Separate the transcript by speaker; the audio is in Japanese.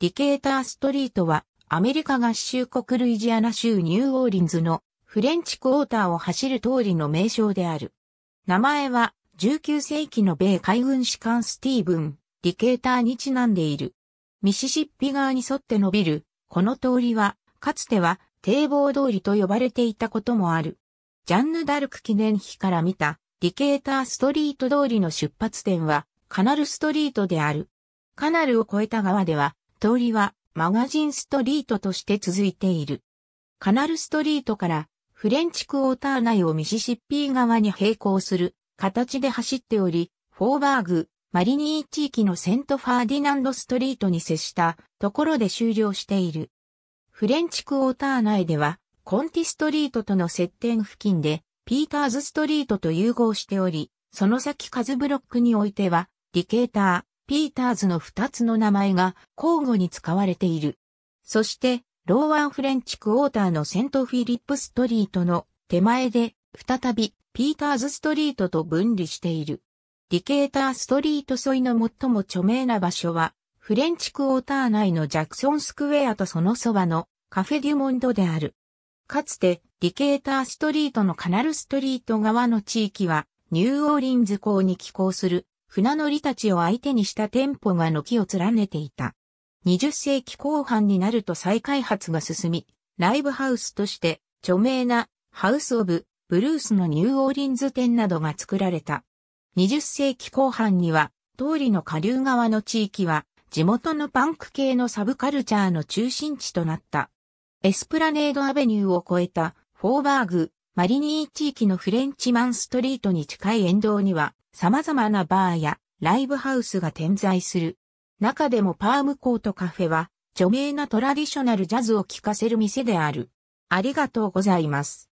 Speaker 1: ディケーターストリートはアメリカ合衆国ルイジアナ州ニューオーリンズのフレンチクォーターを走る通りの名称である。名前は19世紀の米海軍士官スティーブン、ディケーターにちなんでいる。ミシシッピ川に沿って伸びる、この通りは、かつては堤防通りと呼ばれていたこともある。ジャンヌ・ダルク記念碑から見た、ディケーターストリート通りの出発点は、カナルストリートである。カナルを越えた側では、通りはマガジンストリートとして続いている。カナルストリートからフレンチクォーター内をミシシッピー側に並行する形で走っており、フォーバーグ、マリニー地域のセントファーディナンドストリートに接したところで終了している。フレンチクォーター内では、コンティストリートとの接点付近で、ピーターズストリートと融合しており、その先数ブロックにおいては、ディケーター、ピーターズの2つの名前が交互に使われている。そして、ローワンフレンチクォーターのセントフィリップストリートの手前で、再び、ピーターズストリートと分離している。ディケーターストリート沿いの最も著名な場所は、フレンチクォーター内のジャクソンスクエアとそのそばのカフェデュモンドである。かつて、ディケーターストリートのカナルストリート側の地域は、ニューオーリンズ港に寄港する船乗りたちを相手にした店舗が軒を連ねていた。20世紀後半になると再開発が進み、ライブハウスとして著名なハウス・オブ・ブルースのニューオーリンズ店などが作られた。20世紀後半には、通りの下流側の地域は、地元のパンク系のサブカルチャーの中心地となった。エスプラネードアベニューを越えた、フォーバーグ、マリニー地域のフレンチマンストリートに近い沿道には、様々なバーやライブハウスが点在する。中でもパームコートカフェは著名なトラディショナルジャズを聴かせる店である。ありがとうございます。